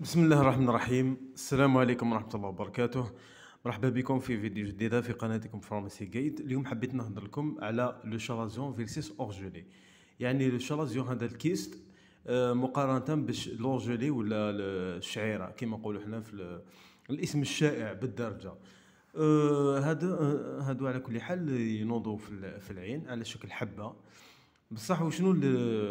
بسم الله الرحمن الرحيم السلام عليكم ورحمة الله وبركاته مرحبا بكم في فيديو جديدة في قناتكم فارماسي جيد اليوم حبيت نهضر لكم على لو شالازيون فيرسيس اورجولي يعني لو شالازيون هذا الكيست مقارنة باش لورجولي ولا الشعيرة كما نقولوا حنا في الاسم الشائع بالدرجة هذا هادو على كل حال ينوضوا في العين على شكل حبة بصح وشنو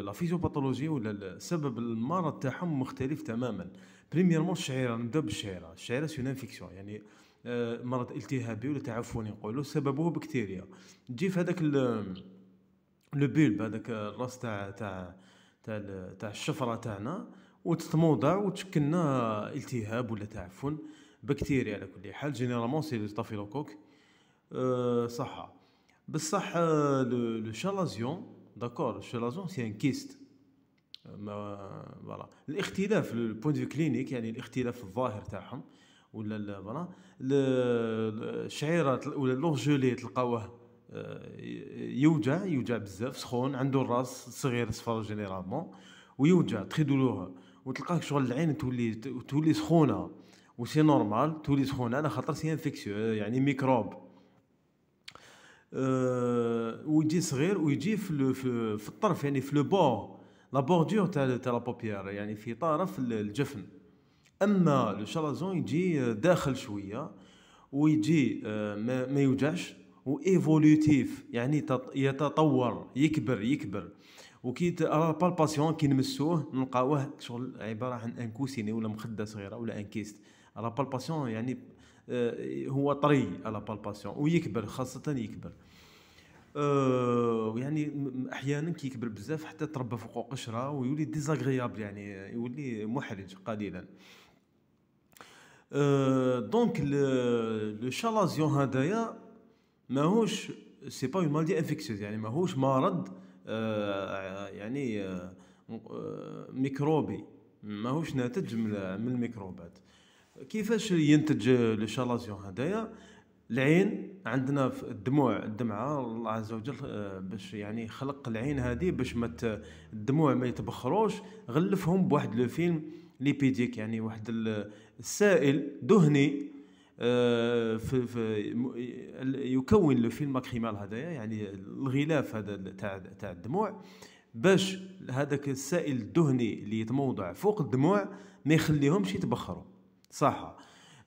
لا فيزيوباثولوجي ولا سبب المرض تاعهم مختلف تماما بريميرمون الشعيره نبدا بالشعيره الشعيره سي انفيكسيون يعني مرض التهابي ولا تعفني نقولوا سببه بكتيريا تجي في هذاك لو بيلب هذاك الراس تاع تاع تاع تاع الشفره تاعنا وتتموضع وتشكلنا التهاب ولا تعفن بكتيريا على كل حال جينيرالمون سي ستافيلوكوك صح بصح لو شالازيون داكور الشالازيون سي ان كيست ما فوالا الاختلاف البوان دو كلينيك يعني الاختلاف في الظاهر تاعهم ولا فوالا الشعيرات ولا لورجولي تلقاوه آه، يوجع يوجع بزاف سخون عنده الراس صغير صفر جينيرالمون ويوجع تخي دولوغ وتلقاك شغل العين تولي تولي سخونه وسي نورمال تولي سخونه على خاطر سي انفيكسيو يعني ميكروب أه ويجي صغير ويجي في, في, في الطرف يعني في لو بور لا بوردور تاع تاع لا بوبيير يعني في طرف الجفن اما لو شالازون يجي داخل شويه ويجي ما, ما يوجعش وايفولوتيف يعني يتطور يكبر يكبر وكي ترى بالباسيون كي نمسوه نلقاوه شغل عباره عن ان كوسيني ولا مخده صغيره ولا ان كيست لا بالباسيون يعني هو طري على بالباسيون ويكبر خاصه يكبر آه، يعني احيانا كيكبر بزاف حتى تربى فوق قشره ويولي ديزاغريابل يعني يولي محرج قليلا دونك لو شالازيون هذايا ماهوش سي با اون مالدي انفيكسيوز يعني ماهوش مرض آه، يعني آه، ميكروبي ماهوش ناتج من الميكروبات كيفاش ينتج لو شالازيون هذايا العين عندنا في الدموع الدمعه الله عز وجل آه، باش يعني خلق العين هذه باش ما الدموع ما يتبخروش غلفهم بواحد لو فيلم ليبيديك يعني واحد السائل دهني آه، في في يكون لو فيلم ماكريمال هذايا يعني الغلاف هذا تاع تاع الدموع باش هذاك السائل الدهني اللي يتموضع فوق الدموع ما يخليهمش يتبخروا صح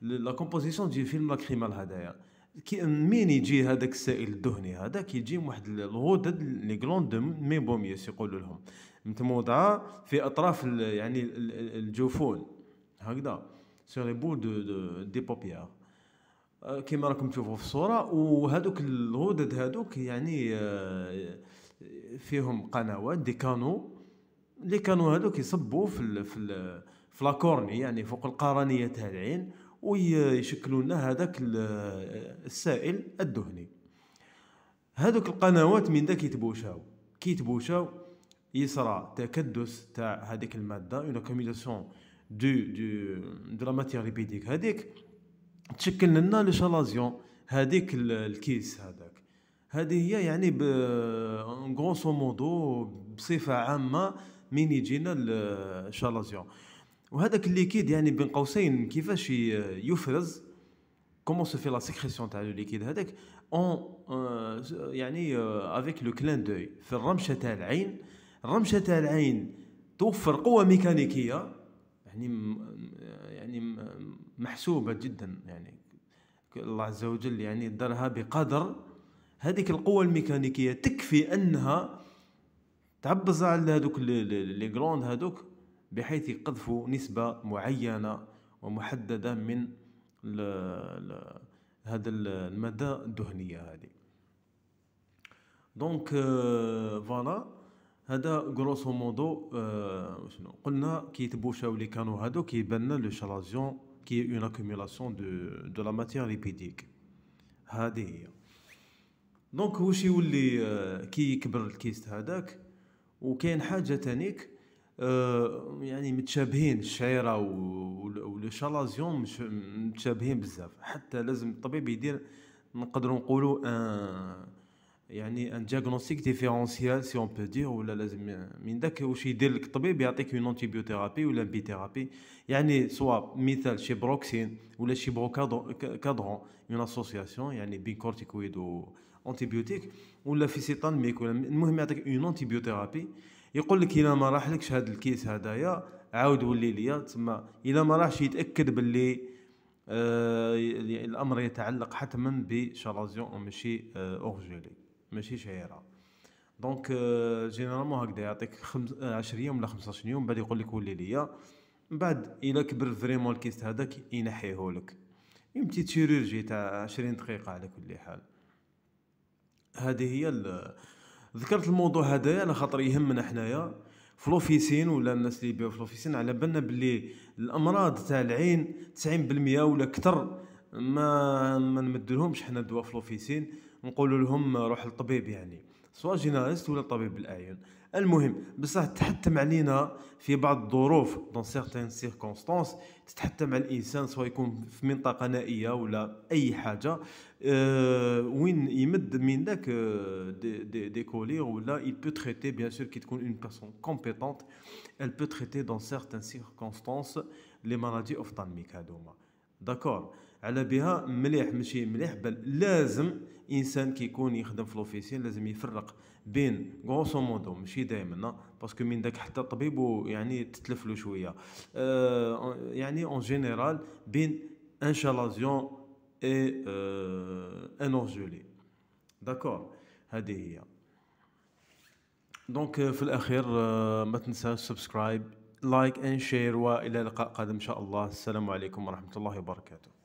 لا كومبوزيسيون ديال فيلم لاكريمال هذايا كي منين يجي هذاك السائل الدهني هذا كيجي واحد الغدد لي غلوند ميبوميوس يقولوا لهم متموضعه في اطراف يعني الجفون هكذا سور لي بول دو دي بوبيار كيما راكم تشوفوا في الصوره وهذوك الغدد هذوك يعني آه، فيهم قنوات دي كانو لي كانو هذوك يصبوا في ال في في لاكورني يعني فوق القرنيه تاع العين ويشكلوا لنا هذاك السائل الدهني هذوك القنوات من ذاك يتبوشاو كي يتبوشاو يصرى تكدس تاع هذيك الماده اون كوميلاسيون دو دو دو لا ماتيير ليبيديك هذيك تشكل لنا لي شالازيون هذيك الكيس هذاك هذه هي يعني ب غروسو مودو بصفه عامه من يجينا الشالازيون وهذاك الليكيد يعني بين قوسين كيفاش يفرز كومون سو في لا سيكريسيون تاع لو ليكيد هذاك اون euh, يعني افيك لو كلان دوي في الرمشه تاع العين الرمشه تاع العين توفر قوه ميكانيكيه يعني يعني محسوبه جدا يعني الله عز وجل يعني درها بقدر هذيك القوه الميكانيكيه تكفي انها تعبز على هذوك لي كروند هذوك بحيث يقذفوا نسبة معينة ومحددة من ل... ل... هذا المادة الدهنية هذه دونك فوالا euh, هذا غروسو مودو آه، شنو قلنا كي تبوشاو لي كانو هادو كيبان لو شالازيون كي اون اكوميلاسيون دو دو لا ماتيير ليبيديك هذه هي دونك واش يولي آه، كي يكبر الكيست هذاك وكاين حاجه تانيك آه، يعني متشابهين الشعيره ولو متشابهين بزاف حتى لازم الطبيب يدير نقدروا نقولوا ان يعني ان دياغنوستيك ديفيرونسيال سي اون بو دير ولا لازم من داك واش يدير لك الطبيب يعطيك اون انتيبيوثيرابي ولا بيثيرابي يعني سوا مثال شي بروكسين ولا شي كادرون اون اسوسياسيون يعني بين كورتيكويد و انتيبيوتيك ولا فيسيتالميك ولا المهم يعطيك اون انتيبيوثيرابي يقول لك الى ما لكش هذا الكيس هدايا عاود ولي ليا تما الى ما راحش يتاكد باللي آه الامر يتعلق حتما بشرازيون ماشي آه اورجيلي ماشي شعيره دونك آه جينيرالمون هكذا يعطيك 10 آه، يوم ولا 15 يوم بعد يقول لك ولي ليا من بعد الى كبر فريمون الكيس هذاك ينحيه لك تي تشيرورجي تاع 20 دقيقه على كل حال هذه هي ذكرت الموضوع هذايا على خاطر يهمنا حنايا في لوفيسين ولا الناس اللي يبيعوا في لوفيسين على بالنا بلي الامراض تاع العين 90% ولا اكثر ما ما نمدلهمش حنا دوا في لوفيسين لهم روح للطبيب يعني سواء جينيرست ولا طبيب الاعين المهم بصح تحتم علينا في بعض الظروف دون سيغتان سيركونستانس تتحتم على الانسان سواء يكون في منطقه نائيه ولا اي حاجه أه وين يمد من ذاك دي, دي, دي كوليغ ولا il peut traiter bien sûr كي تكون اون بيرسون كومبيتونت elle peut traiter dans certaines circonstances les maladies ophtalmiques هذوما داكور على بها مليح ماشي مليح بل لازم انسان كيكون يخدم في لوفيسيال لازم يفرق بين غوسو مودو ماشي دائما باسكو من داك حتى طبيب يعني تتلفلو شويه أه يعني اون جينيرال بين انشالازيون اي أه ان اورجولي داكور هذه هي دونك آه، في الاخير آه، ما تنساوش سبسكرايب لايك ان شير والى لقاء قادم ان شاء الله السلام عليكم ورحمه الله وبركاته